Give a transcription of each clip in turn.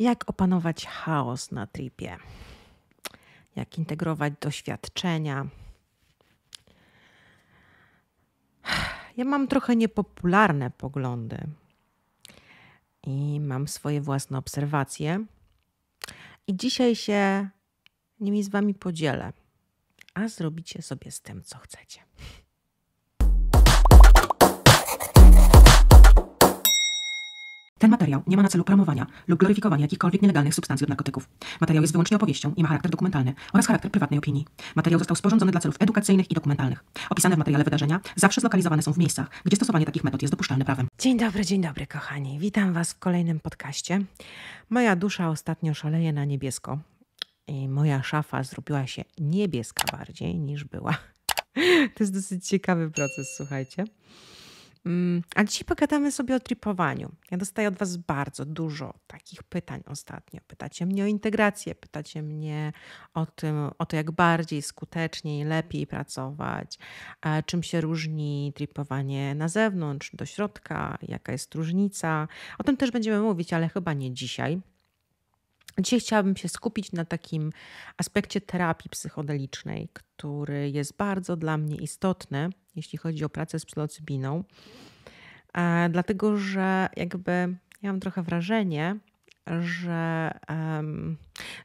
Jak opanować chaos na tripie? Jak integrować doświadczenia? Ja mam trochę niepopularne poglądy i mam swoje własne obserwacje. I dzisiaj się nimi z Wami podzielę, a zrobicie sobie z tym, co chcecie. Ten materiał nie ma na celu promowania lub gloryfikowania jakichkolwiek nielegalnych substancji lub narkotyków. Materiał jest wyłącznie opowieścią i ma charakter dokumentalny oraz charakter prywatnej opinii. Materiał został sporządzony dla celów edukacyjnych i dokumentalnych. Opisane w materiale wydarzenia zawsze zlokalizowane są w miejscach, gdzie stosowanie takich metod jest dopuszczalne prawem. Dzień dobry, dzień dobry, kochani. Witam Was w kolejnym podcaście. Moja dusza ostatnio szaleje na niebiesko. I moja szafa zrobiła się niebieska bardziej niż była. To jest dosyć ciekawy proces, słuchajcie. Mm, a dzisiaj pogadamy sobie o tripowaniu. Ja dostaję od Was bardzo dużo takich pytań ostatnio. Pytacie mnie o integrację, pytacie mnie o, tym, o to, jak bardziej skuteczniej, lepiej pracować, czym się różni tripowanie na zewnątrz, do środka, jaka jest różnica. O tym też będziemy mówić, ale chyba nie dzisiaj. Dzisiaj chciałabym się skupić na takim aspekcie terapii psychodelicznej, który jest bardzo dla mnie istotny, jeśli chodzi o pracę z psylocybiną, e, dlatego że jakby ja mam trochę wrażenie, że,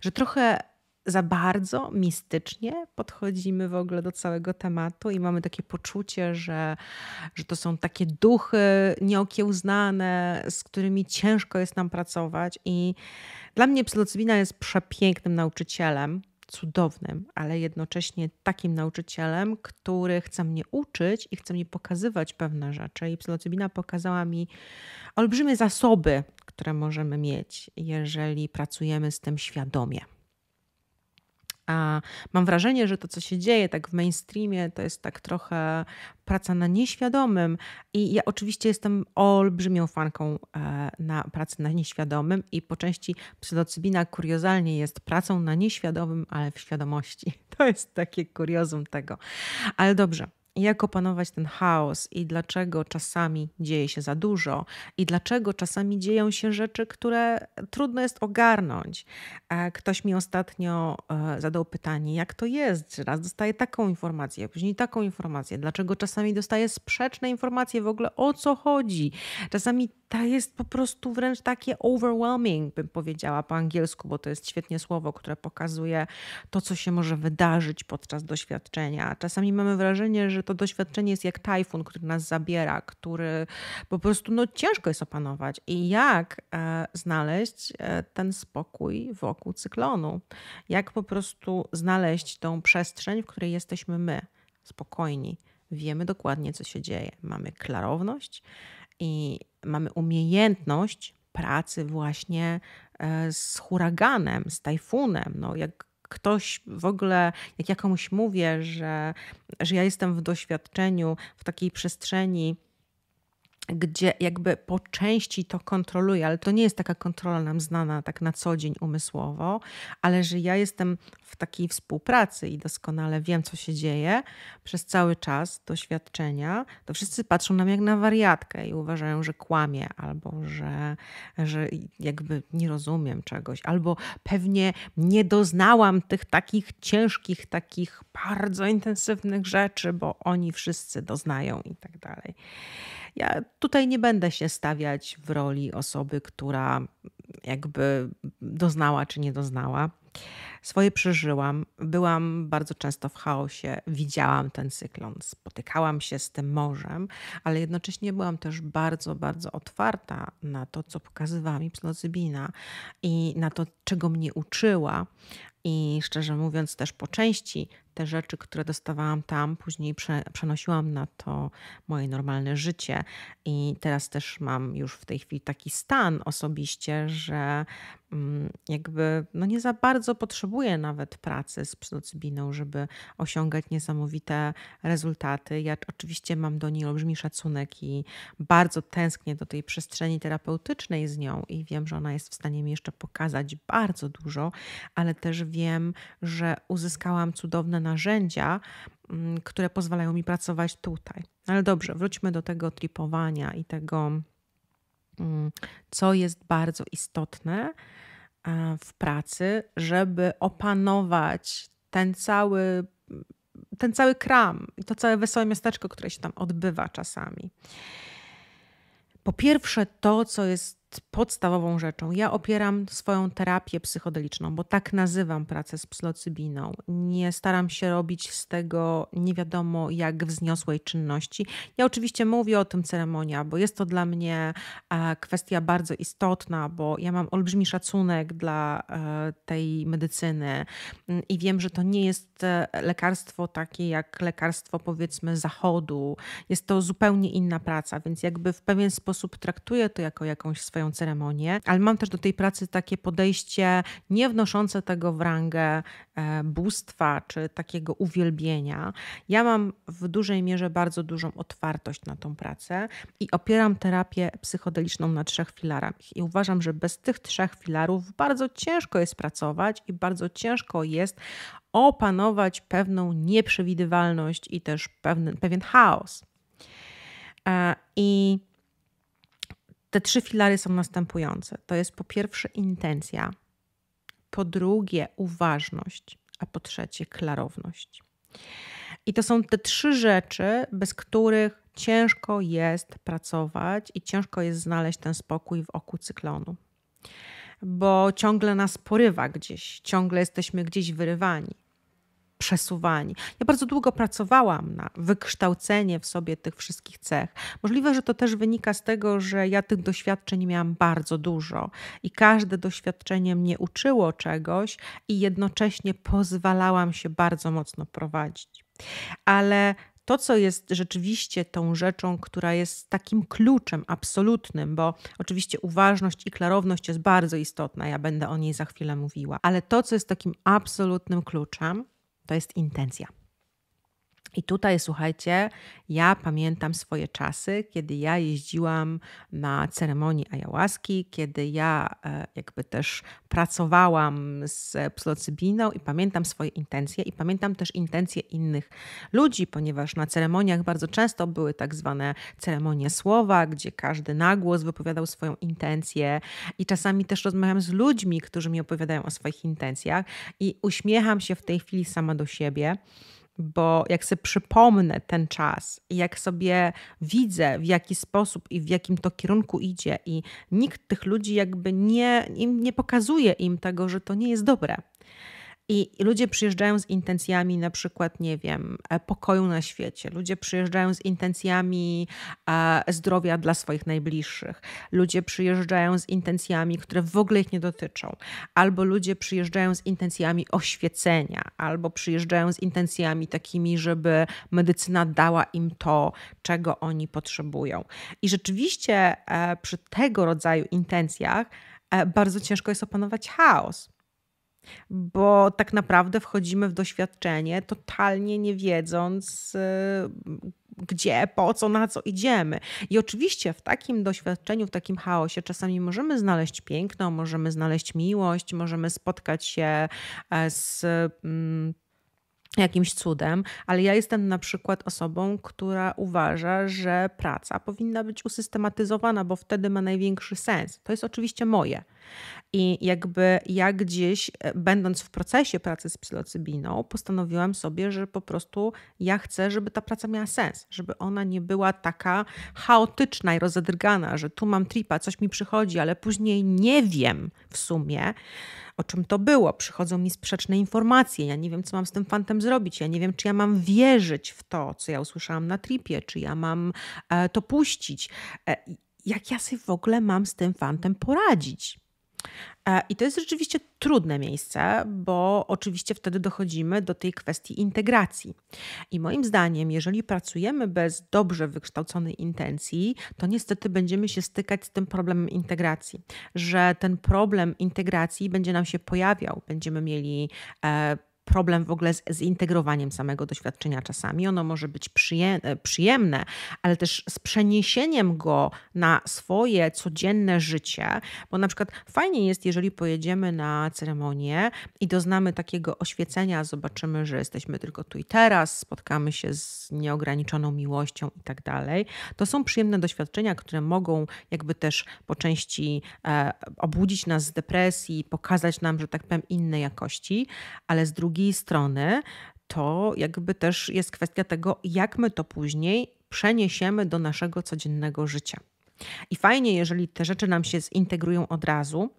że trochę za bardzo mistycznie podchodzimy w ogóle do całego tematu i mamy takie poczucie, że, że to są takie duchy nieokiełznane, z którymi ciężko jest nam pracować. I dla mnie psylocybina jest przepięknym nauczycielem, cudownym, ale jednocześnie takim nauczycielem, który chce mnie uczyć i chce mi pokazywać pewne rzeczy. I psylocybina pokazała mi olbrzymie zasoby, które możemy mieć, jeżeli pracujemy z tym świadomie. A mam wrażenie, że to, co się dzieje tak w mainstreamie, to jest tak trochę praca na nieświadomym. I ja oczywiście jestem olbrzymią fanką e, na pracy na nieświadomym i po części psylocybina kuriozalnie jest pracą na nieświadomym, ale w świadomości. To jest takie kuriozum tego. Ale dobrze, jak opanować ten chaos i dlaczego czasami dzieje się za dużo i dlaczego czasami dzieją się rzeczy, które trudno jest ogarnąć. E, ktoś mi ostatnio e, zadał pytanie, jak to jest, że raz dostaję taką informację, później taką informację, dlaczego czasami dostaję sprzeczne informacje w ogóle o co chodzi. Czasami to jest po prostu wręcz takie overwhelming, bym powiedziała po angielsku, bo to jest świetnie słowo, które pokazuje to, co się może wydarzyć podczas doświadczenia. Czasami mamy wrażenie, że to doświadczenie jest jak tajfun, który nas zabiera, który po prostu no, ciężko jest opanować. I jak e, znaleźć e, ten spokój wokół cyklonu? Jak po prostu znaleźć tą przestrzeń, w której jesteśmy my, spokojni? Wiemy dokładnie, co się dzieje, mamy klarowność i mamy umiejętność pracy właśnie e, z huraganem, z tajfunem. No, jak ktoś w ogóle, jak ja komuś mówię, że, że ja jestem w doświadczeniu w takiej przestrzeni gdzie jakby po części to kontroluję, ale to nie jest taka kontrola nam znana tak na co dzień umysłowo, ale że ja jestem w takiej współpracy i doskonale wiem, co się dzieje przez cały czas doświadczenia, to wszyscy patrzą na mnie jak na wariatkę i uważają, że kłamie albo że, że jakby nie rozumiem czegoś, albo pewnie nie doznałam tych takich ciężkich, takich bardzo intensywnych rzeczy, bo oni wszyscy doznają i tak dalej. Ja tutaj nie będę się stawiać w roli osoby, która jakby doznała czy nie doznała. Swoje przeżyłam, byłam bardzo często w chaosie, widziałam ten cyklon, spotykałam się z tym morzem, ale jednocześnie byłam też bardzo, bardzo otwarta na to, co pokazywała mi psylozybina i na to, czego mnie uczyła. I szczerze mówiąc, też po części te rzeczy, które dostawałam tam, później prze, przenosiłam na to moje normalne życie. I teraz też mam już w tej chwili taki stan osobiście, że Mm, jakby no nie za bardzo potrzebuje nawet pracy z psylocybiną, żeby osiągać niesamowite rezultaty. Ja oczywiście mam do niej olbrzymi szacunek i bardzo tęsknię do tej przestrzeni terapeutycznej z nią i wiem, że ona jest w stanie mi jeszcze pokazać bardzo dużo, ale też wiem, że uzyskałam cudowne narzędzia, mm, które pozwalają mi pracować tutaj. Ale dobrze, wróćmy do tego tripowania i tego mm, co jest bardzo istotne, E, w pracy, żeby opanować ten cały, ten cały kram i to całe wesołe miasteczko, które się tam odbywa czasami. Po pierwsze, to, co jest podstawową rzeczą. Ja opieram swoją terapię psychodeliczną, bo tak nazywam pracę z psylocybiną. Nie staram się robić z tego nie wiadomo jak wzniosłej czynności. Ja oczywiście mówię o tym ceremonia, bo jest to dla mnie e, kwestia bardzo istotna, bo ja mam olbrzymi szacunek dla e, tej medycyny mm, i wiem, że to nie jest e, lekarstwo takie jak lekarstwo powiedzmy zachodu. Jest to zupełnie inna praca, więc jakby w pewien sposób traktuję to jako jakąś swoją swoją ceremonię, ale mam też do tej pracy takie podejście nie wnoszące tego w rangę e, bóstwa czy takiego uwielbienia. Ja mam w dużej mierze bardzo dużą otwartość na tą pracę i opieram terapię psychodeliczną na trzech filarach. I uważam, że bez tych trzech filarów bardzo ciężko jest pracować i bardzo ciężko jest opanować pewną nieprzewidywalność i też pewien, pewien chaos. E, I te trzy filary są następujące. To jest po pierwsze intencja, po drugie uważność, a po trzecie klarowność. I to są te trzy rzeczy, bez których ciężko jest pracować i ciężko jest znaleźć ten spokój w oku cyklonu. Bo ciągle nas porywa gdzieś, ciągle jesteśmy gdzieś wyrywani przesuwani. Ja bardzo długo pracowałam na wykształcenie w sobie tych wszystkich cech. Możliwe, że to też wynika z tego, że ja tych doświadczeń miałam bardzo dużo i każde doświadczenie mnie uczyło czegoś i jednocześnie pozwalałam się bardzo mocno prowadzić. Ale to, co jest rzeczywiście tą rzeczą, która jest takim kluczem absolutnym, bo oczywiście uważność i klarowność jest bardzo istotna, ja będę o niej za chwilę mówiła, ale to, co jest takim absolutnym kluczem, to jest intencja. I tutaj, słuchajcie, ja pamiętam swoje czasy, kiedy ja jeździłam na ceremonii ayahuaski, kiedy ja e, jakby też pracowałam z psylocybiną i pamiętam swoje intencje i pamiętam też intencje innych ludzi, ponieważ na ceremoniach bardzo często były tak zwane ceremonie słowa, gdzie każdy nagłos wypowiadał swoją intencję i czasami też rozmawiam z ludźmi, którzy mi opowiadają o swoich intencjach i uśmiecham się w tej chwili sama do siebie bo jak sobie przypomnę ten czas i jak sobie widzę, w jaki sposób i w jakim to kierunku idzie, i nikt tych ludzi jakby nie, im, nie pokazuje im tego, że to nie jest dobre. I ludzie przyjeżdżają z intencjami na przykład, nie wiem, e, pokoju na świecie. Ludzie przyjeżdżają z intencjami e, zdrowia dla swoich najbliższych. Ludzie przyjeżdżają z intencjami, które w ogóle ich nie dotyczą. Albo ludzie przyjeżdżają z intencjami oświecenia, albo przyjeżdżają z intencjami takimi, żeby medycyna dała im to, czego oni potrzebują. I rzeczywiście e, przy tego rodzaju intencjach bardzo ciężko jest opanować chaos bo tak naprawdę wchodzimy w doświadczenie totalnie nie wiedząc, y, gdzie, po co, na co idziemy. I oczywiście w takim doświadczeniu, w takim chaosie czasami możemy znaleźć piękno, możemy znaleźć miłość, możemy spotkać się e, z. Mm, jakimś cudem, ale ja jestem na przykład osobą, która uważa, że praca powinna być usystematyzowana, bo wtedy ma największy sens. To jest oczywiście moje. I jakby ja gdzieś, e, będąc w procesie pracy z psylocybiną, postanowiłam sobie, że po prostu ja chcę, żeby ta praca miała sens, żeby ona nie była taka chaotyczna i rozedrgana, że tu mam tripa, coś mi przychodzi, ale później nie wiem w sumie, o czym to było. Przychodzą mi sprzeczne informacje, ja nie wiem, co mam z tym fantem zrobić, ja nie wiem, czy ja mam wierzyć w to, co ja usłyszałam na tripie, czy ja mam e, to puścić. E, jak ja sobie w ogóle mam z tym fantem poradzić? E, I to jest rzeczywiście trudne miejsce, bo oczywiście wtedy dochodzimy do tej kwestii integracji. I moim zdaniem, jeżeli pracujemy bez dobrze wykształconej intencji, to niestety będziemy się stykać z tym problemem integracji, że ten problem integracji będzie nam się pojawiał, będziemy mieli. E, problem w ogóle z zintegrowaniem samego doświadczenia czasami. Ono może być e, przyjemne, ale też z przeniesieniem go na swoje codzienne życie, bo na przykład fajnie jest, jeżeli pojedziemy na ceremonię i doznamy takiego oświecenia, zobaczymy, że jesteśmy tylko tu i teraz, spotkamy się z nieograniczoną miłością i tak dalej. To są przyjemne doświadczenia, które mogą jakby też po części e, obudzić nas z depresji, pokazać nam, że tak powiem, inne jakości, ale z drugiej drugiej strony to jakby też jest kwestia tego, jak my to później przeniesiemy do naszego codziennego życia. I fajnie, jeżeli te rzeczy nam się zintegrują od razu.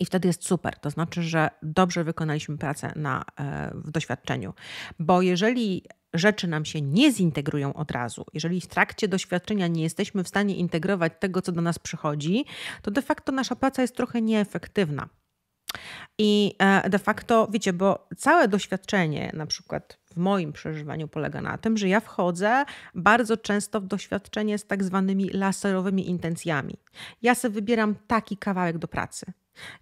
I wtedy jest super, to znaczy, że dobrze wykonaliśmy pracę na, e, w doświadczeniu. Bo jeżeli rzeczy nam się nie zintegrują od razu, jeżeli w trakcie doświadczenia nie jesteśmy w stanie integrować tego, co do nas przychodzi, to de facto nasza praca jest trochę nieefektywna. I e, de facto, wiecie, bo całe doświadczenie, na przykład w moim przeżywaniu, polega na tym, że ja wchodzę bardzo często w doświadczenie z tak zwanymi laserowymi intencjami. Ja sobie wybieram taki kawałek do pracy.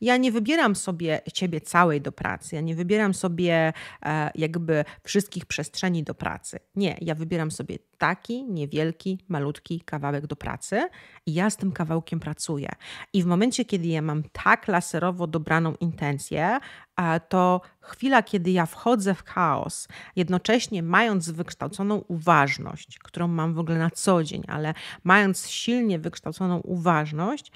Ja nie wybieram sobie ciebie całej do pracy, ja nie wybieram sobie e, jakby wszystkich przestrzeni do pracy. Nie, ja wybieram sobie taki niewielki, malutki kawałek do pracy i ja z tym kawałkiem pracuję. I w momencie, kiedy ja mam tak laserowo dobraną intencję, e, to chwila, kiedy ja wchodzę w chaos, jednocześnie mając wykształconą uważność, którą mam w ogóle na co dzień, ale mając silnie wykształconą uważność,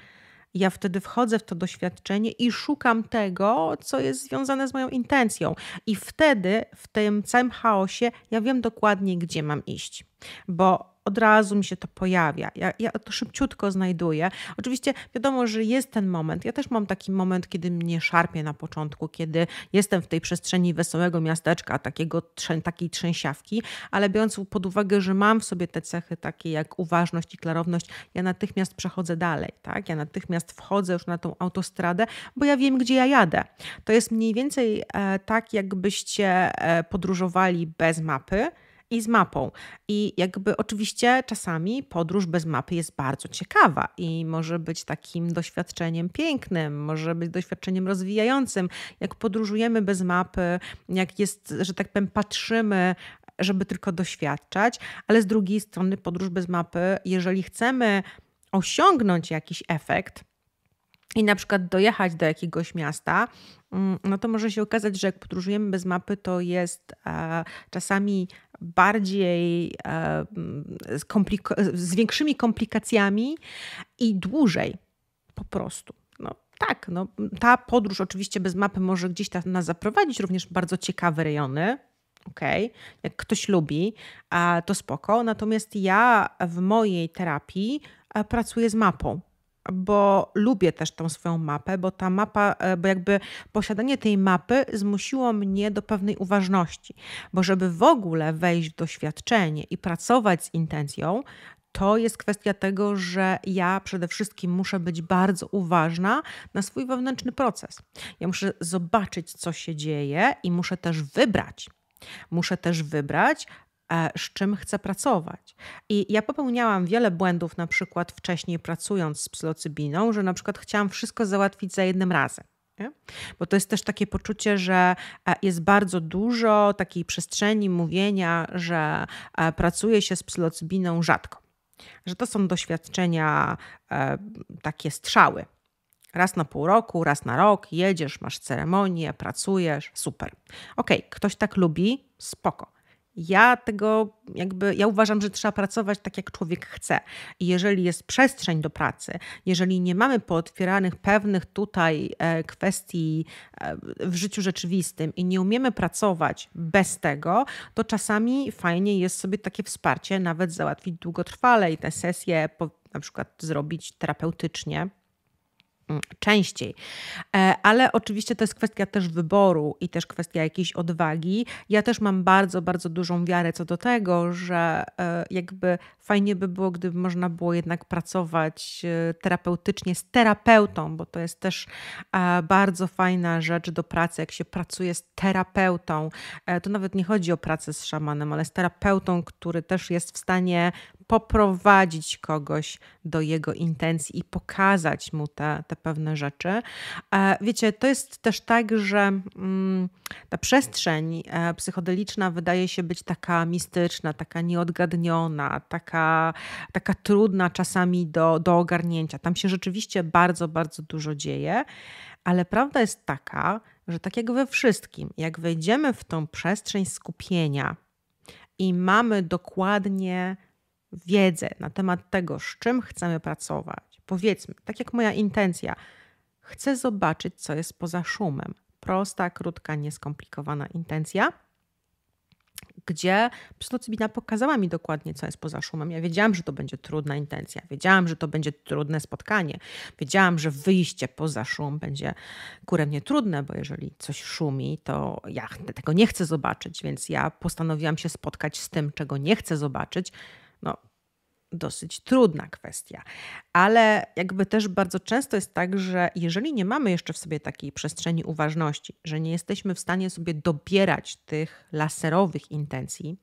ja wtedy wchodzę w to doświadczenie i szukam tego, co jest związane z moją intencją. I wtedy w tym całym chaosie ja wiem dokładnie, gdzie mam iść. Bo od razu mi się to pojawia. Ja, ja, to szybciutko znajduję. Oczywiście wiadomo, że jest ten moment. Ja też mam taki moment, kiedy mnie szarpie na początku, kiedy jestem w tej przestrzeni wesołego miasteczka, takiego, takiej trzęsiawki, ale biorąc pod uwagę, że mam w sobie te cechy takie jak uważność i klarowność, ja natychmiast przechodzę dalej. Tak? Ja natychmiast wchodzę już na tą autostradę, bo ja wiem, gdzie ja jadę. To jest mniej więcej e, tak, jakbyście e, podróżowali bez mapy i z mapą. I jakby oczywiście czasami podróż bez mapy jest bardzo ciekawa i może być takim doświadczeniem pięknym, może być doświadczeniem rozwijającym. Jak podróżujemy bez mapy, jak jest, że tak powiem, patrzymy żeby tylko doświadczać, ale z drugiej strony podróż bez mapy, jeżeli chcemy osiągnąć jakiś efekt i na przykład dojechać do jakiegoś miasta, mm, no to może się okazać, że jak podróżujemy bez mapy, to jest e, czasami bardziej z większymi komplikacjami i dłużej po prostu. No, tak, no, ta podróż oczywiście bez mapy może gdzieś tam nas zaprowadzić, również bardzo ciekawe rejony. okay. jak ktoś lubi, to spoko. Natomiast ja w mojej terapii e, pracuję z mapą bo lubię też tą swoją mapę, bo ta mapa, e, bo jakby posiadanie tej mapy zmusiło mnie do pewnej uważności, bo żeby w ogóle wejść w doświadczenie i pracować z intencją, to jest kwestia tego, że ja przede wszystkim muszę być bardzo uważna na swój wewnętrzny proces. Ja muszę zobaczyć, co się dzieje i muszę też wybrać. Muszę też wybrać, E, z czym chcę pracować. I ja popełniałam wiele błędów, na przykład wcześniej pracując z psylocybiną, że na przykład chciałam wszystko załatwić za jednym razem. Nie? Bo to jest też takie poczucie, że e, jest bardzo dużo takiej przestrzeni mówienia, że e, pracuje się z psylocybiną rzadko. Że to są doświadczenia takie strzały. Raz na pół roku, raz na rok, jedziesz, masz ceremonię, pracujesz, super. Okej, okay, ktoś tak lubi, spoko. Ja tego jakby, ja uważam, że trzeba pracować tak, jak człowiek chce. I jeżeli jest przestrzeń do pracy, jeżeli nie mamy pootwieranych pewnych tutaj e, kwestii e, w życiu rzeczywistym i nie umiemy pracować bez tego, to czasami fajnie jest sobie takie wsparcie nawet załatwić długotrwale i te sesje po, na przykład zrobić terapeutycznie Mm, częściej. E, ale oczywiście to jest kwestia też wyboru i też kwestia jakiejś odwagi. Ja też mam bardzo, bardzo dużą wiarę co do tego, że e, jakby fajnie by było, gdyby można było jednak pracować e, terapeutycznie z terapeutą, bo to jest też bardzo fajna rzecz do pracy, jak się pracuje z terapeutą. To nawet nie chodzi o pracę z szamanem, ale z terapeutą, który też jest w stanie poprowadzić kogoś do jego intencji i pokazać mu te, te pewne rzeczy. E, wiecie, to jest też tak, że mm, ta przestrzeń e, psychodeliczna wydaje się być taka mistyczna, taka nieodgadniona, taka, taka trudna czasami do, do ogarnięcia. Tam się rzeczywiście bardzo, bardzo dużo dzieje, ale prawda jest taka, że tak jak we wszystkim, jak wejdziemy w tą przestrzeń skupienia i mamy dokładnie wiedzę na temat tego, z czym chcemy pracować, powiedzmy, tak jak moja intencja, chcę zobaczyć, co jest poza szumem. Prosta, krótka, nieskomplikowana intencja, gdzie psylocybina pokazała mi dokładnie, co jest poza szumem. Ja wiedziałam, że to będzie trudna intencja, wiedziałam, że to będzie trudne spotkanie, wiedziałam, że wyjście poza szum będzie kuremnie trudne, bo jeżeli coś szumi, to ja tego nie chcę zobaczyć, więc ja postanowiłam się spotkać z tym, czego nie chcę zobaczyć, no, dosyć trudna kwestia. Ale jakby też bardzo często jest tak, że jeżeli nie mamy jeszcze w sobie takiej przestrzeni uważności, że nie jesteśmy w stanie sobie dobierać tych laserowych intencji,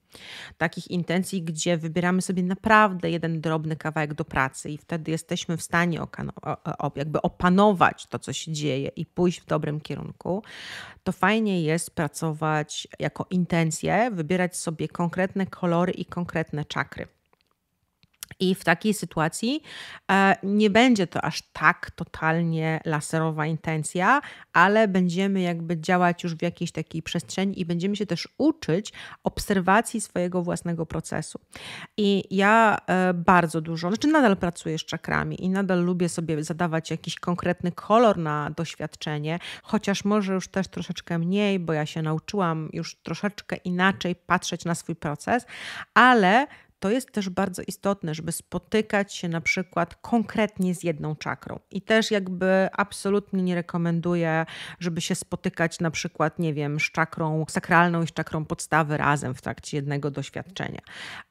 takich intencji, gdzie wybieramy sobie naprawdę jeden drobny kawałek do pracy i wtedy jesteśmy w stanie jakby opanować to, co się dzieje i pójść w dobrym kierunku, to fajnie jest pracować jako intencje, wybierać sobie konkretne kolory i konkretne czakry. I w takiej sytuacji e, nie będzie to aż tak totalnie laserowa intencja, ale będziemy jakby działać już w jakiejś takiej przestrzeni i będziemy się też uczyć obserwacji swojego własnego procesu. I ja e, bardzo dużo, znaczy nadal pracuję z czakrami i nadal lubię sobie zadawać jakiś konkretny kolor na doświadczenie, chociaż może już też troszeczkę mniej, bo ja się nauczyłam już troszeczkę inaczej patrzeć na swój proces, ale to jest też bardzo istotne, żeby spotykać się na przykład konkretnie z jedną czakrą. I też jakby absolutnie nie rekomenduję, żeby się spotykać na przykład, nie wiem, z czakrą sakralną i z czakrą podstawy razem w trakcie jednego doświadczenia.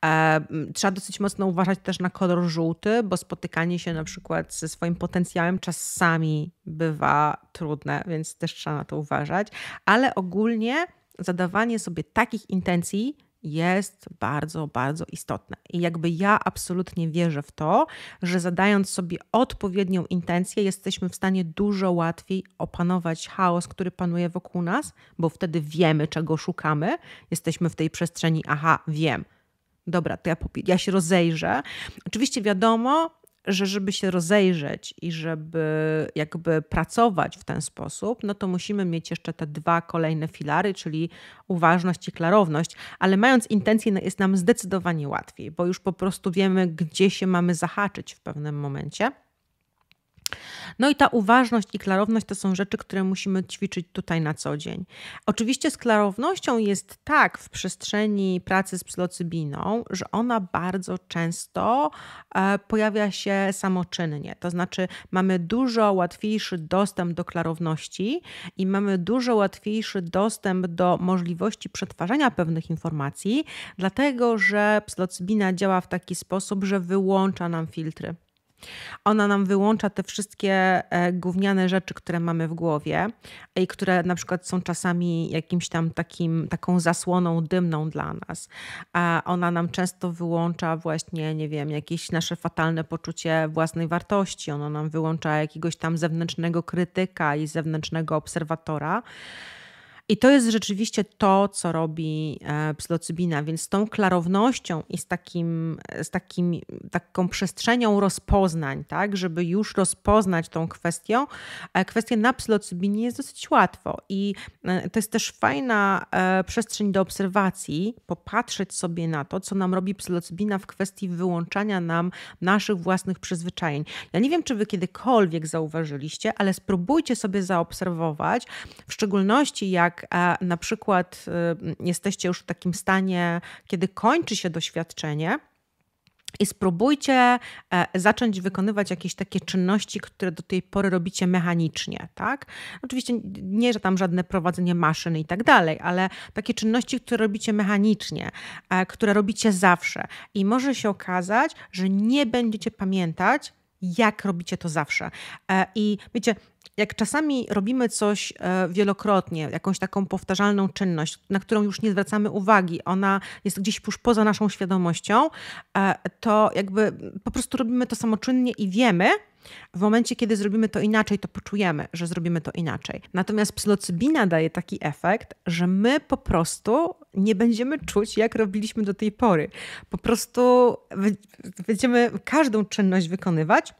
E, trzeba dosyć mocno uważać też na kolor żółty, bo spotykanie się na przykład ze swoim potencjałem czasami bywa trudne, więc też trzeba na to uważać. Ale ogólnie zadawanie sobie takich intencji, jest bardzo, bardzo istotne. I jakby ja absolutnie wierzę w to, że zadając sobie odpowiednią intencję, jesteśmy w stanie dużo łatwiej opanować chaos, który panuje wokół nas, bo wtedy wiemy, czego szukamy. Jesteśmy w tej przestrzeni, aha, wiem. Dobra, to ja, ja się rozejrzę. Oczywiście wiadomo, że żeby się rozejrzeć i żeby jakby pracować w ten sposób, no to musimy mieć jeszcze te dwa kolejne filary, czyli uważność i klarowność, ale mając intencję no, jest nam zdecydowanie łatwiej, bo już po prostu wiemy, gdzie się mamy zahaczyć w pewnym momencie. No i ta uważność i klarowność to są rzeczy, które musimy ćwiczyć tutaj na co dzień. Oczywiście z klarownością jest tak w przestrzeni pracy z psylocybiną, że ona bardzo często e, pojawia się samoczynnie. To znaczy mamy dużo łatwiejszy dostęp do klarowności i mamy dużo łatwiejszy dostęp do możliwości przetwarzania pewnych informacji, dlatego że psylocybina działa w taki sposób, że wyłącza nam filtry. Ona nam wyłącza te wszystkie e, gówniane rzeczy, które mamy w głowie i które na przykład są czasami jakimś tam takim, taką zasłoną dymną dla nas. A ona nam często wyłącza właśnie, nie wiem, jakieś nasze fatalne poczucie własnej wartości. Ona nam wyłącza jakiegoś tam zewnętrznego krytyka i zewnętrznego obserwatora. I to jest rzeczywiście to, co robi e, psylocybina, więc z tą klarownością i z, takim, z takim, taką przestrzenią rozpoznań, tak, żeby już rozpoznać tą kwestię, e, kwestię na psylocybinie jest dosyć łatwo i e, to jest też fajna przestrzeń do obserwacji, popatrzeć sobie na to, co nam robi psylocybina w kwestii wyłączania nam naszych własnych przyzwyczajeń. Ja nie wiem, czy wy kiedykolwiek zauważyliście, ale spróbujcie sobie zaobserwować, w szczególności jak a na przykład y, jesteście już w takim stanie, kiedy kończy się doświadczenie, i spróbujcie e, zacząć wykonywać jakieś takie czynności, które do tej pory robicie mechanicznie, tak? Oczywiście nie, że tam żadne prowadzenie maszyny i tak dalej, ale takie czynności, które robicie mechanicznie, e, które robicie zawsze. I może się okazać, że nie będziecie pamiętać, jak robicie to zawsze. E, I wiecie, jak czasami robimy coś e, wielokrotnie, jakąś taką powtarzalną czynność, na którą już nie zwracamy uwagi, ona jest gdzieś już poza naszą świadomością, e, to jakby po prostu robimy to samoczynnie i wiemy, w momencie, kiedy zrobimy to inaczej, to poczujemy, że zrobimy to inaczej. Natomiast psylocybina daje taki efekt, że my po prostu nie będziemy czuć, jak robiliśmy do tej pory. Po prostu będziemy każdą czynność wykonywać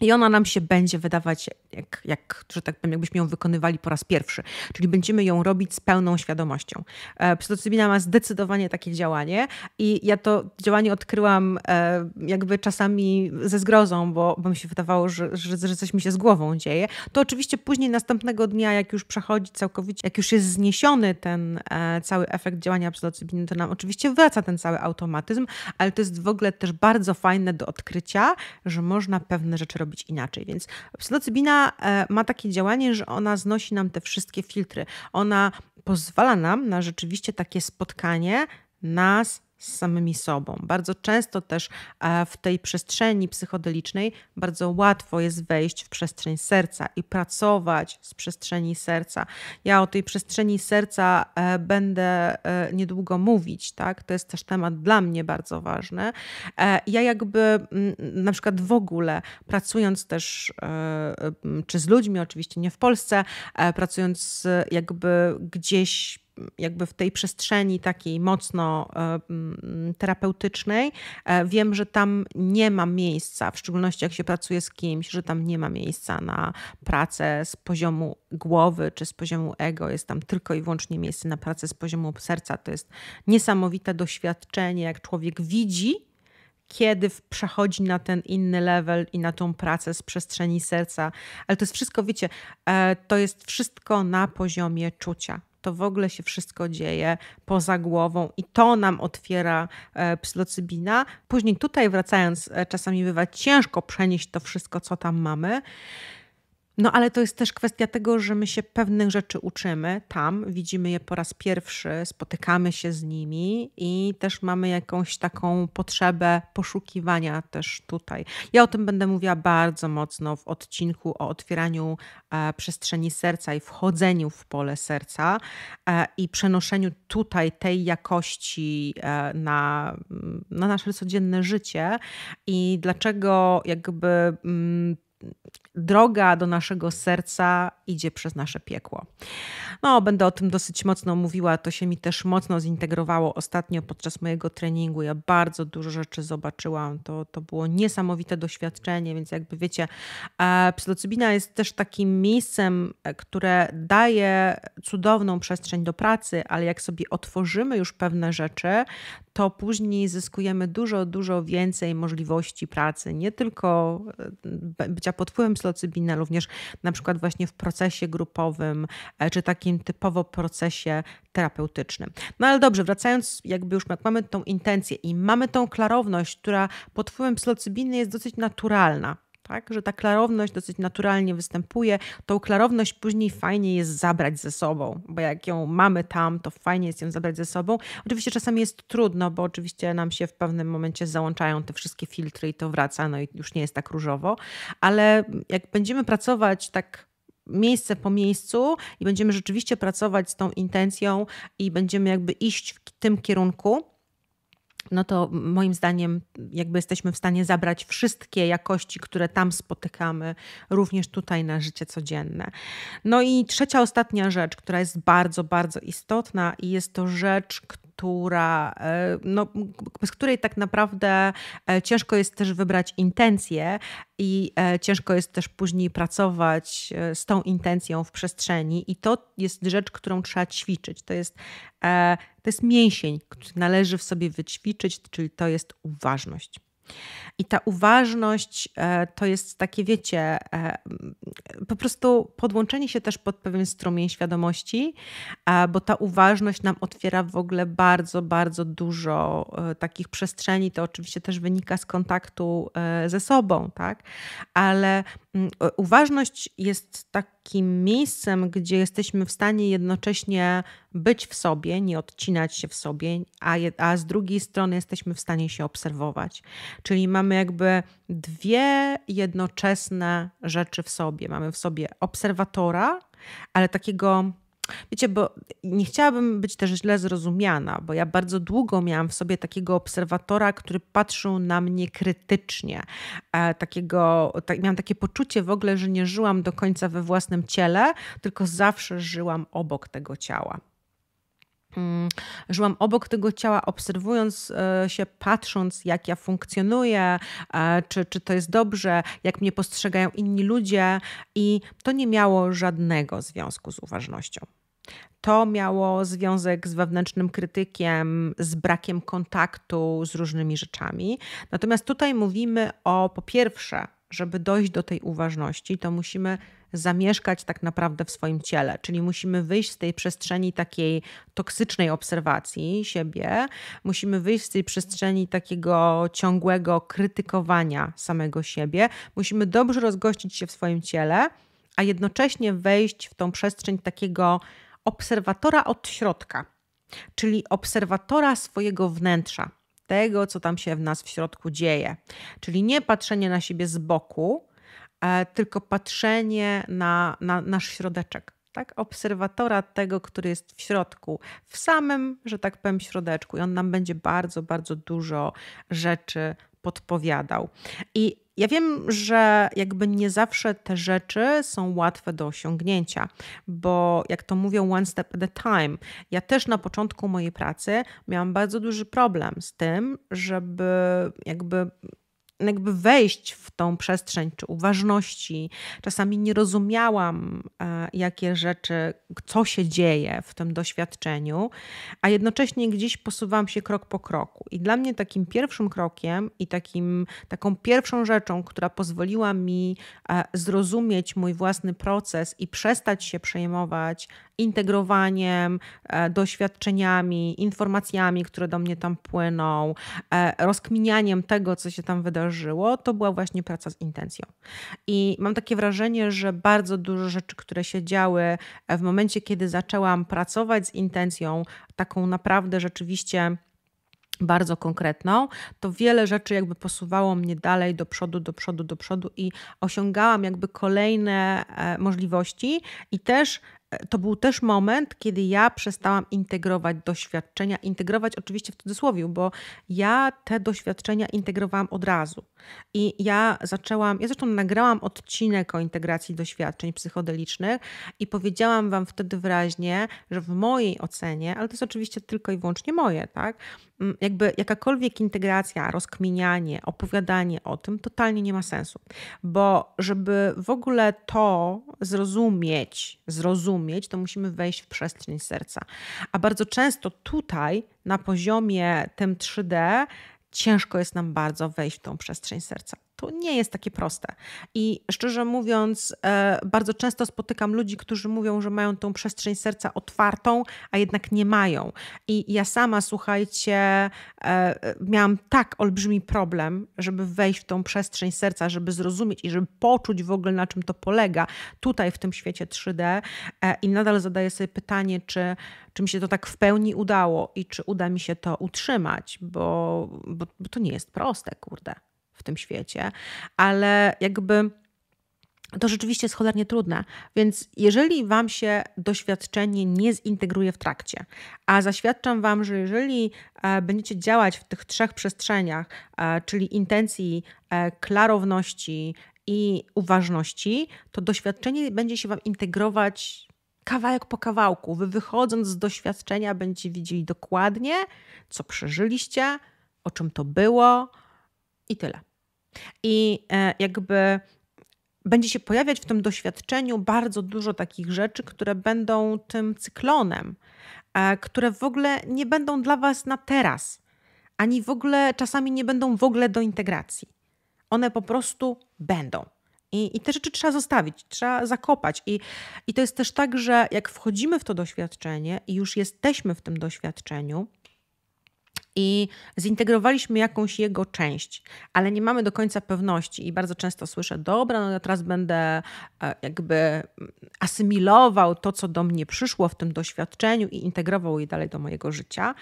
i ona nam się będzie wydawać, jak, jak, że tak powiem, jakbyśmy ją wykonywali po raz pierwszy. Czyli będziemy ją robić z pełną świadomością. E, psylocybina ma zdecydowanie takie działanie i ja to działanie odkryłam e, jakby czasami ze zgrozą, bo, bo mi się wydawało, że, że, że coś mi się z głową dzieje. To oczywiście później następnego dnia, jak już przechodzi całkowicie, jak już jest zniesiony ten e, cały efekt działania psylocybiny, to nam oczywiście wraca ten cały automatyzm, ale to jest w ogóle też bardzo fajne do odkrycia, że można pewne rzeczy robić inaczej. Więc psylocybina e, ma takie działanie, że ona znosi nam te wszystkie filtry. Ona pozwala nam na rzeczywiście takie spotkanie nas z samymi sobą. Bardzo często też e, w tej przestrzeni psychodelicznej bardzo łatwo jest wejść w przestrzeń serca i pracować z przestrzeni serca. Ja o tej przestrzeni serca e, będę e, niedługo mówić, tak? To jest też temat dla mnie bardzo ważny. Ja jakby mm, na przykład w ogóle pracując też czy z ludźmi oczywiście nie w Polsce, pracując jakby gdzieś jakby w tej przestrzeni takiej mocno terapeutycznej, e, wiem, że tam nie ma miejsca, w szczególności jak się pracuje z kimś, że tam nie ma miejsca na pracę z poziomu głowy czy z poziomu ego, jest tam tylko i wyłącznie miejsce na pracę z poziomu serca. To jest niesamowite doświadczenie, jak człowiek widzi, kiedy przechodzi na ten inny level i na tą pracę z przestrzeni serca. Ale to jest wszystko, wiecie, e, to jest wszystko na poziomie czucia to w ogóle się wszystko dzieje poza głową i to nam otwiera e, psylocybina. Później tutaj wracając, e, czasami bywa ciężko przenieść to wszystko, co tam mamy. No ale to jest też kwestia tego, że my się pewnych rzeczy uczymy tam, widzimy je po raz pierwszy, spotykamy się z nimi i też mamy jakąś taką potrzebę poszukiwania też tutaj. Ja o tym będę mówiła bardzo mocno w odcinku o otwieraniu e, przestrzeni serca i wchodzeniu w pole serca e, i przenoszeniu tutaj tej jakości e, na, na nasze codzienne życie i dlaczego jakby. Mm, droga do naszego serca idzie przez nasze piekło. No, będę o tym dosyć mocno mówiła, to się mi też mocno zintegrowało ostatnio podczas mojego treningu. Ja bardzo dużo rzeczy zobaczyłam, to, to było niesamowite doświadczenie, więc jakby wiecie, e, psylocybina jest też takim miejscem, e, które daje cudowną przestrzeń do pracy, ale jak sobie otworzymy już pewne rzeczy, to później zyskujemy dużo, dużo więcej możliwości pracy, nie tylko e, bycia pod wpływem psylocybina również na przykład właśnie w procesie grupowym, e, czy takim typowo procesie terapeutycznym. No ale dobrze, wracając, jakby już jak mamy tą intencję i mamy tą klarowność, która pod wpływem psylocybiny jest dosyć naturalna, tak? Że ta klarowność dosyć naturalnie występuje. Tą klarowność później fajnie jest zabrać ze sobą, bo jak ją mamy tam, to fajnie jest ją zabrać ze sobą. Oczywiście czasami jest trudno, bo oczywiście nam się w pewnym momencie załączają te wszystkie filtry i to wraca, no i już nie jest tak różowo, ale jak będziemy pracować tak miejsce po miejscu i będziemy rzeczywiście pracować z tą intencją i będziemy jakby iść w tym kierunku, no to moim zdaniem jakby jesteśmy w stanie zabrać wszystkie jakości, które tam spotykamy, również tutaj na życie codzienne. No i trzecia, ostatnia rzecz, która jest bardzo, bardzo istotna i jest to rzecz, która która, e, no, z której tak naprawdę e, ciężko jest też wybrać intencje i e, ciężko jest też później pracować z tą intencją w przestrzeni. I to jest rzecz, którą trzeba ćwiczyć. To jest, to jest mięsień, który należy w sobie wyćwiczyć, czyli to jest uważność. I ta uważność e, to jest takie, wiecie, e, mm, po prostu podłączenie się też pod pewien strumień świadomości, bo ta uważność nam otwiera w ogóle bardzo, bardzo dużo e, takich przestrzeni. To oczywiście też wynika z kontaktu ze sobą, tak? Ale mm, uważność jest takim miejscem, gdzie jesteśmy w stanie jednocześnie być w sobie, nie odcinać się w sobie, a, a z drugiej strony jesteśmy w stanie się obserwować. Czyli mamy mamy jakby dwie jednoczesne rzeczy w sobie. Mamy w sobie obserwatora, ale takiego. Wiecie, bo nie chciałabym być też źle zrozumiana, bo ja bardzo długo miałam w sobie takiego obserwatora, który patrzył na mnie krytycznie. E, takiego, tak, miałam takie poczucie w ogóle, że nie żyłam do końca we własnym ciele, tylko zawsze żyłam obok tego ciała. Mm, żyłam obok tego ciała, obserwując e, się, patrząc, jak ja funkcjonuję, e, czy, czy to jest dobrze, jak mnie postrzegają inni ludzie, i to nie miało żadnego związku z uważnością. To miało związek z wewnętrznym krytykiem, z brakiem kontaktu z różnymi rzeczami. Natomiast tutaj mówimy o, po pierwsze, żeby dojść do tej uważności, to musimy zamieszkać tak naprawdę w swoim ciele. Czyli musimy wyjść z tej przestrzeni takiej toksycznej obserwacji siebie, musimy wyjść z tej przestrzeni takiego ciągłego krytykowania samego siebie, musimy dobrze rozgościć się w swoim ciele, a jednocześnie wejść w tą przestrzeń takiego obserwatora od środka, czyli obserwatora swojego wnętrza, tego, co tam się w nas w środku dzieje. Czyli nie patrzenie na siebie z boku, E, tylko patrzenie na, na nasz środeczek tak? obserwatora tego, który jest w środku, w samym, że tak powiem, środeczku, i on nam będzie bardzo, bardzo dużo rzeczy podpowiadał. I ja wiem, że jakby nie zawsze te rzeczy są łatwe do osiągnięcia, bo jak to mówią, one step at a time. Ja też na początku mojej pracy miałam bardzo duży problem z tym, żeby jakby jakby wejść w tą przestrzeń czy uważności. Czasami nie rozumiałam, e, jakie rzeczy, co się dzieje w tym doświadczeniu, a jednocześnie gdzieś posuwałam się krok po kroku. I dla mnie takim pierwszym krokiem i takim, taką pierwszą rzeczą, która pozwoliła mi e, zrozumieć mój własny proces i przestać się przejmować integrowaniem, e, doświadczeniami, informacjami, które do mnie tam płyną, e, rozkminianiem tego, co się tam wydarzyło, to była właśnie praca z intencją. I mam takie wrażenie, że bardzo dużo rzeczy, które się działy e, w momencie, kiedy zaczęłam pracować z intencją, taką naprawdę rzeczywiście bardzo konkretną, to wiele rzeczy jakby posuwało mnie dalej do przodu, do przodu, do przodu i osiągałam jakby kolejne możliwości i też to był też moment, kiedy ja przestałam integrować doświadczenia, integrować oczywiście w cudzysłowie, bo ja te doświadczenia integrowałam od razu. I ja zaczęłam, ja zresztą nagrałam odcinek o integracji doświadczeń psychodelicznych i powiedziałam wam wtedy wyraźnie, że w mojej ocenie, ale to jest oczywiście tylko i wyłącznie moje, tak, jakby jakakolwiek integracja, rozkminianie, opowiadanie o tym totalnie nie ma sensu, bo żeby w ogóle to zrozumieć, zrozumieć, to musimy wejść w przestrzeń serca. A bardzo często tutaj na poziomie tym 3D ciężko jest nam bardzo wejść w tą przestrzeń serca to nie jest takie proste. I szczerze mówiąc, e, bardzo często spotykam ludzi, którzy mówią, że mają tą przestrzeń serca otwartą, a jednak nie mają. I ja sama, słuchajcie, e, e, miałam tak olbrzymi problem, żeby wejść w tą przestrzeń serca, żeby zrozumieć i żeby poczuć w ogóle, na czym to polega tutaj w tym świecie 3D. I nadal zadaję sobie pytanie, czy, czy mi się to tak w pełni udało i czy uda mi się to utrzymać, bo, bo, bo to nie jest proste, kurde w tym świecie, ale jakby to rzeczywiście jest cholernie trudne. Więc jeżeli Wam się doświadczenie nie zintegruje w trakcie, a zaświadczam Wam, że jeżeli e, będziecie działać w tych trzech przestrzeniach, e, czyli intencji, e, klarowności i uważności, to doświadczenie będzie się Wam integrować kawałek po kawałku. Wy wychodząc z doświadczenia będziecie widzieli dokładnie, co przeżyliście, o czym to było, i tyle. I e, jakby będzie się pojawiać w tym doświadczeniu bardzo dużo takich rzeczy, które będą tym cyklonem, e, które w ogóle nie będą dla Was na teraz, ani w ogóle czasami nie będą w ogóle do integracji. One po prostu będą. I, I, te rzeczy trzeba zostawić, trzeba zakopać. I, I to jest też tak, że jak wchodzimy w to doświadczenie i już jesteśmy w tym doświadczeniu, i zintegrowaliśmy jakąś jego część, ale nie mamy do końca pewności i bardzo często słyszę, dobra, no ja teraz będę e, jakby mm, asymilował to, co do mnie przyszło w tym doświadczeniu i integrował je dalej do mojego życia.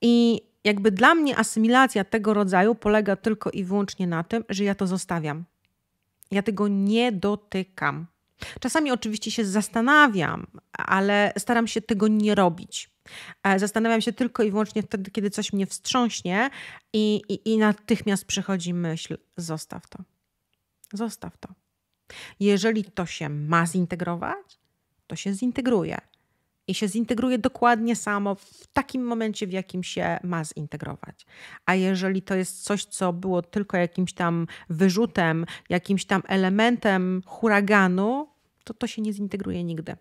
I jakby dla mnie asymilacja tego rodzaju polega tylko i wyłącznie na tym, że ja to zostawiam. Ja tego nie dotykam. Czasami oczywiście się zastanawiam, ale staram się tego nie robić. E, zastanawiam się tylko i wyłącznie wtedy, kiedy coś mnie wstrząśnie i, i, i natychmiast przychodzi myśl: zostaw to. Zostaw to. Jeżeli to się ma zintegrować, to się zintegruje. I się zintegruje dokładnie samo w takim momencie, w jakim się ma zintegrować. A jeżeli to jest coś, co było tylko jakimś tam wyrzutem, jakimś tam elementem huraganu, to to się nie zintegruje nigdy.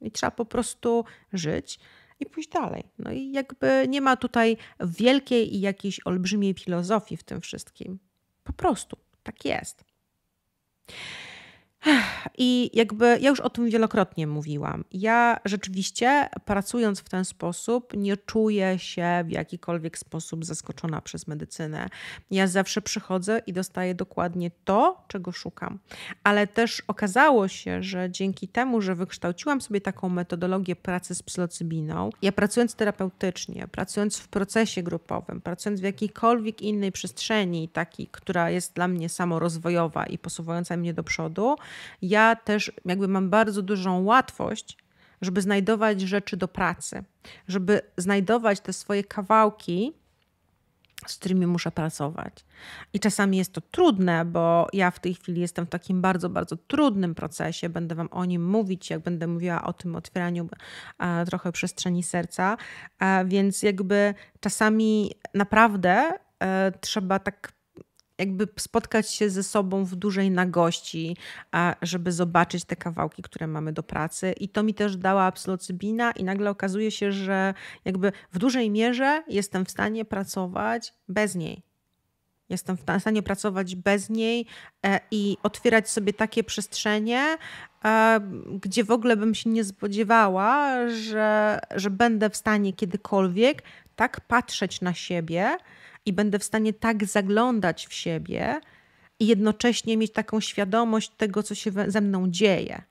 I trzeba po prostu żyć i pójść dalej. No i jakby nie ma tutaj wielkiej i jakiejś olbrzymiej filozofii w tym wszystkim. Po prostu tak jest. I jakby ja już o tym wielokrotnie mówiłam. Ja rzeczywiście pracując w ten sposób nie czuję się w jakikolwiek sposób zaskoczona przez medycynę. Ja zawsze przychodzę i dostaję dokładnie to, czego szukam. Ale też okazało się, że dzięki temu, że wykształciłam sobie taką metodologię pracy z psylocybiną, ja pracując terapeutycznie, pracując w procesie grupowym, pracując w jakiejkolwiek innej przestrzeni, takiej, która jest dla mnie samorozwojowa i posuwająca mnie do przodu, ja też jakby mam bardzo dużą łatwość, żeby znajdować rzeczy do pracy, żeby znajdować te swoje kawałki, z którymi muszę pracować. I czasami jest to trudne, bo ja w tej chwili jestem w takim bardzo, bardzo trudnym procesie. Będę Wam o nim mówić, jak będę mówiła o tym otwieraniu e, trochę przestrzeni serca. E, więc jakby czasami naprawdę e, trzeba tak jakby spotkać się ze sobą w dużej nagości, żeby zobaczyć te kawałki, które mamy do pracy. I to mi też dała absolocybina i nagle okazuje się, że jakby w dużej mierze jestem w stanie pracować bez niej. Jestem w stanie pracować bez niej e, i otwierać sobie takie przestrzenie, e, gdzie w ogóle bym się nie spodziewała, że, że będę w stanie kiedykolwiek tak patrzeć na siebie, i będę w stanie tak zaglądać w siebie i jednocześnie mieć taką świadomość tego, co się ze mną dzieje.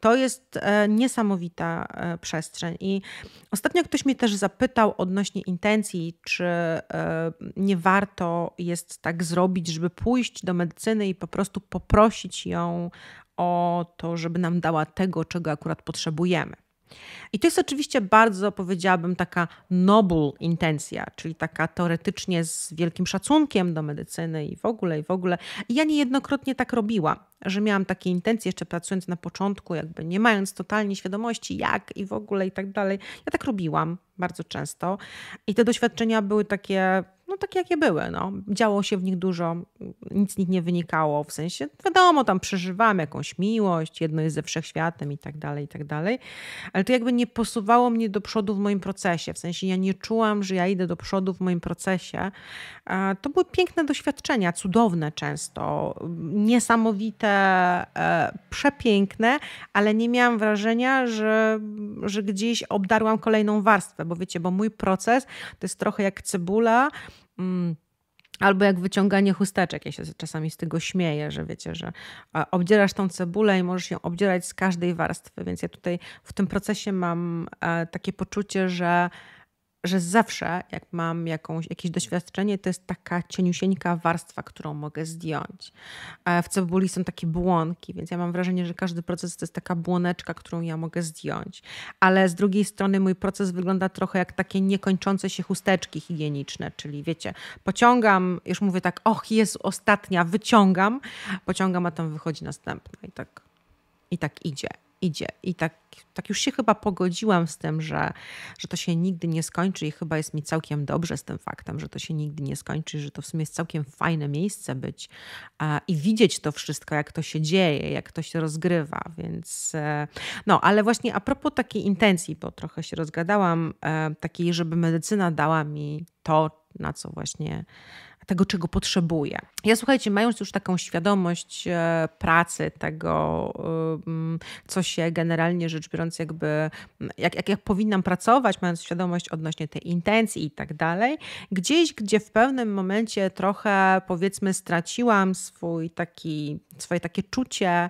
To jest e, niesamowita e, przestrzeń. I ostatnio ktoś mnie też zapytał odnośnie intencji, czy e, nie warto jest tak zrobić, żeby pójść do medycyny i po prostu poprosić ją o to, żeby nam dała tego, czego akurat potrzebujemy. I to jest oczywiście bardzo, powiedziałabym, taka noble intencja, czyli taka teoretycznie z wielkim szacunkiem do medycyny i w ogóle, i w ogóle. I ja niejednokrotnie tak robiłam, że miałam takie intencje, jeszcze pracując na początku, jakby nie mając totalnie świadomości, jak i w ogóle i tak dalej. Ja tak robiłam bardzo często. I te doświadczenia były takie no takie jakie były. No. Działo się w nich dużo, nic z nich nie wynikało, w sensie wiadomo, tam przeżywam jakąś miłość, jedno jest ze wszechświatem i tak dalej, i tak dalej, ale to jakby nie posuwało mnie do przodu w moim procesie, w sensie ja nie czułam, że ja idę do przodu w moim procesie. To były piękne doświadczenia, cudowne często, niesamowite, e, przepiękne, ale nie miałam wrażenia, że, że gdzieś obdarłam kolejną warstwę, bo wiecie, bo mój proces to jest trochę jak cebula, Mm. Albo jak wyciąganie chusteczek. Ja się czasami z tego śmieję, że wiecie, że obdzierasz tą cebulę i możesz ją obdzierać z każdej warstwy. Więc ja tutaj w tym procesie mam e, takie poczucie, że że zawsze, jak mam jakąś, jakieś doświadczenie, to jest taka cieniusieńka warstwa, którą mogę zdjąć. E, w cebuli są takie błonki, więc ja mam wrażenie, że każdy proces to jest taka błoneczka, którą ja mogę zdjąć. Ale z drugiej strony mój proces wygląda trochę jak takie niekończące się chusteczki higieniczne, czyli wiecie, pociągam, już mówię tak, och, jest ostatnia, wyciągam, pociągam, a tam wychodzi następna i tak, i tak idzie idzie. I tak, tak już się chyba pogodziłam z tym, że, że to się nigdy nie skończy i chyba jest mi całkiem dobrze z tym faktem, że to się nigdy nie skończy, że to w sumie jest całkiem fajne miejsce być i widzieć to wszystko, jak to się dzieje, jak to się rozgrywa, więc e, no, ale właśnie a propos takiej intencji, bo trochę się rozgadałam, e, takiej, żeby medycyna dała mi to, na co właśnie tego, czego potrzebuje. Ja słuchajcie, mając już taką świadomość e, pracy, tego, co się generalnie rzecz biorąc, jakby, jak, jak, jak powinnam pracować, mając świadomość odnośnie tej intencji i tak dalej, gdzieś, gdzie w pewnym momencie trochę powiedzmy straciłam swój taki, swoje takie czucie,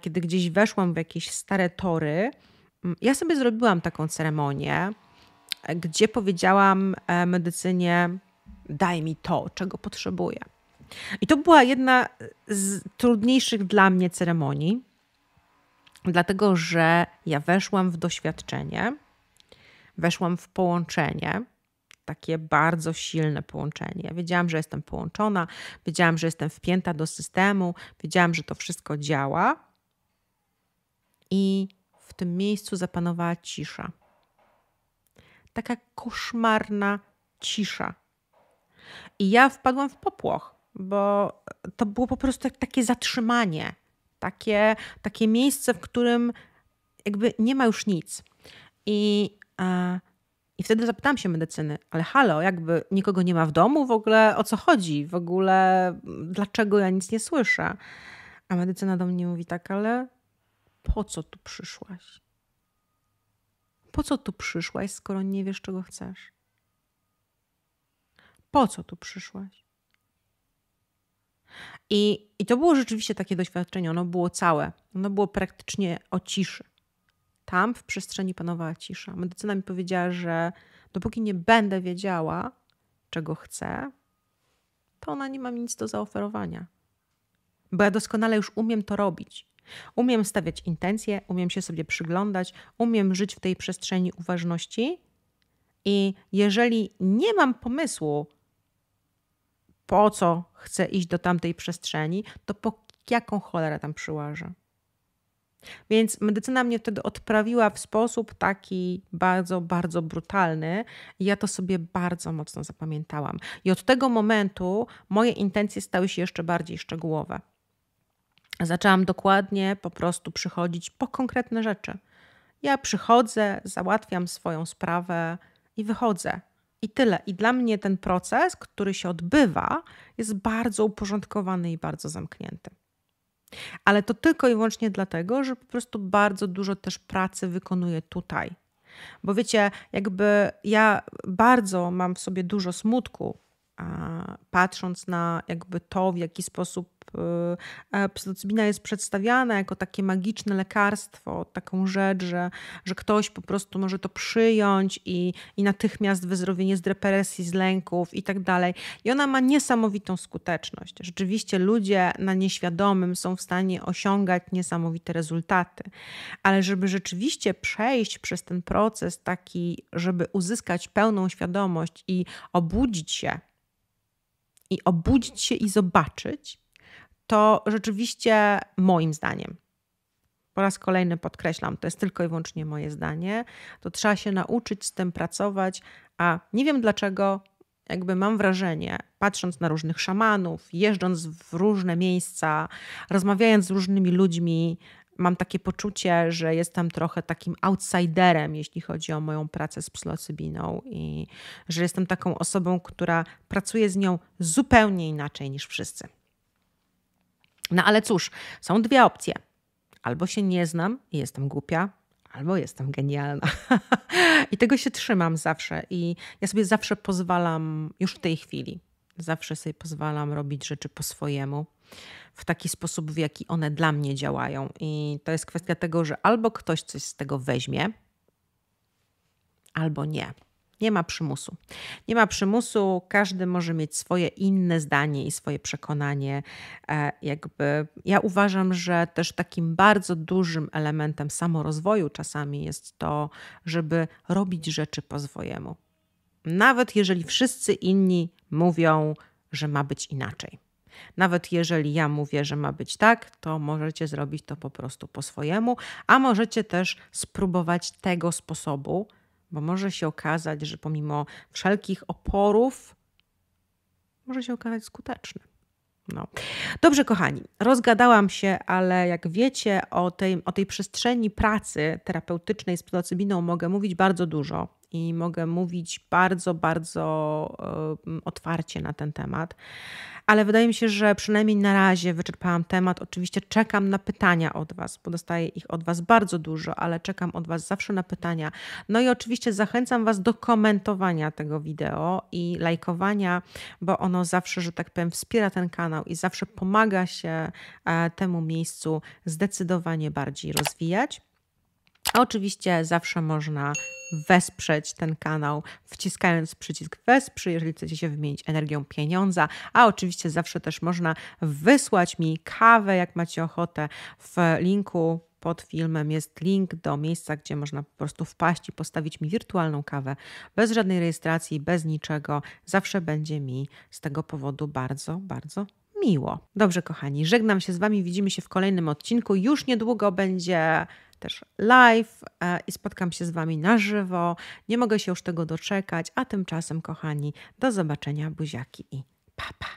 kiedy gdzieś weszłam w jakieś stare tory, mm, ja sobie zrobiłam taką ceremonię, gdzie powiedziałam e, medycynie, daj mi to, czego potrzebuję. I to była jedna z trudniejszych dla mnie ceremonii, dlatego że ja weszłam w doświadczenie, weszłam w połączenie, takie bardzo silne połączenie. Ja wiedziałam, że jestem połączona, wiedziałam, że jestem wpięta do systemu, wiedziałam, że to wszystko działa. I w tym miejscu zapanowała cisza. Taka koszmarna cisza i ja wpadłam w popłoch, bo to było po prostu takie zatrzymanie, takie, takie miejsce, w którym jakby nie ma już nic. I, e, I wtedy zapytałam się medycyny, ale halo, jakby nikogo nie ma w domu, w ogóle o co chodzi, w ogóle dlaczego ja nic nie słyszę. A medycyna do mnie mówi tak, ale po co tu przyszłaś? Po co tu przyszłaś, skoro nie wiesz, czego chcesz? po co tu przyszłaś? I, I to było rzeczywiście takie doświadczenie, ono było całe, ono było praktycznie o ciszy. Tam w przestrzeni panowała cisza. Medycyna mi powiedziała, że dopóki nie będę wiedziała, czego chcę, to ona nie ma mi nic do zaoferowania. Bo ja doskonale już umiem to robić. Umiem stawiać intencje, umiem się sobie przyglądać, umiem żyć w tej przestrzeni uważności. I jeżeli nie mam pomysłu, po co chcę iść do tamtej przestrzeni, to po jaką cholerę tam przyłażę. Więc medycyna mnie wtedy odprawiła w sposób taki bardzo, bardzo brutalny. Ja to sobie bardzo mocno zapamiętałam. I od tego momentu moje intencje stały się jeszcze bardziej szczegółowe. Zaczęłam dokładnie po prostu przychodzić po konkretne rzeczy. Ja przychodzę, załatwiam swoją sprawę i wychodzę. I tyle. I dla mnie ten proces, który się odbywa, jest bardzo uporządkowany i bardzo zamknięty. Ale to tylko i wyłącznie dlatego, że po prostu bardzo dużo też pracy wykonuję tutaj. Bo wiecie, jakby ja bardzo mam w sobie dużo smutku, patrząc na jakby to, w jaki sposób Y, e, psylocybina jest przedstawiana jako takie magiczne lekarstwo, taką rzecz, że, że ktoś po prostu może to przyjąć i, i natychmiast wyzdrowienie z depresji, z lęków i tak dalej. I ona ma niesamowitą skuteczność. Rzeczywiście ludzie na nieświadomym są w stanie osiągać niesamowite rezultaty, ale żeby rzeczywiście przejść przez ten proces taki, żeby uzyskać pełną świadomość i obudzić się, i obudzić się i zobaczyć, to rzeczywiście moim zdaniem, po raz kolejny podkreślam, to jest tylko i wyłącznie moje zdanie, to trzeba się nauczyć z tym pracować, a nie wiem dlaczego, jakby mam wrażenie, patrząc na różnych szamanów, jeżdżąc w różne miejsca, rozmawiając z różnymi ludźmi, mam takie poczucie, że jestem trochę takim outsiderem, jeśli chodzi o moją pracę z psylocybiną i że jestem taką osobą, która pracuje z nią zupełnie inaczej niż wszyscy. No ale cóż, są dwie opcje. Albo się nie znam i jestem głupia, albo jestem genialna. I tego się trzymam zawsze. I ja sobie zawsze pozwalam, już w tej chwili, zawsze sobie pozwalam robić rzeczy po swojemu, w taki sposób, w jaki one dla mnie działają. I to jest kwestia tego, że albo ktoś coś z tego weźmie, albo nie. Nie ma przymusu. Nie ma przymusu, każdy może mieć swoje inne zdanie i swoje przekonanie. E, jakby ja uważam, że też takim bardzo dużym elementem samorozwoju czasami jest to, żeby robić rzeczy po swojemu. Nawet jeżeli wszyscy inni mówią, że ma być inaczej. Nawet jeżeli ja mówię, że ma być tak, to możecie zrobić to po prostu po swojemu, a możecie też spróbować tego sposobu bo może się okazać, że pomimo wszelkich oporów, może się okazać skuteczny. No. Dobrze, kochani, rozgadałam się, ale jak wiecie, o tej, o tej przestrzeni pracy terapeutycznej z psylocybiną mogę mówić bardzo dużo i mogę mówić bardzo, bardzo otwarcie na ten temat. Ale wydaje mi się, że przynajmniej na razie wyczerpałam temat. Oczywiście czekam na pytania od Was, bo dostaję ich od Was bardzo dużo, ale czekam od Was zawsze na pytania. No i oczywiście zachęcam Was do komentowania tego wideo i lajkowania, bo ono zawsze, że tak powiem, wspiera ten kanał i zawsze pomaga się e, temu miejscu zdecydowanie bardziej rozwijać. A oczywiście zawsze można wesprzeć ten kanał, wciskając przycisk wesprzy, jeżeli chcecie się wymienić energią pieniądza, a oczywiście zawsze też można wysłać mi kawę, jak macie ochotę, w linku pod filmem jest link do miejsca, gdzie można po prostu wpaść i postawić mi wirtualną kawę bez żadnej rejestracji, bez niczego. Zawsze będzie mi z tego powodu bardzo, bardzo miło. Dobrze, kochani, żegnam się z Wami. Widzimy się w kolejnym odcinku. Już niedługo będzie też live e, i spotkam się z Wami na żywo. Nie mogę się już tego doczekać, a tymczasem, kochani, do zobaczenia, buziaki i papa. Pa.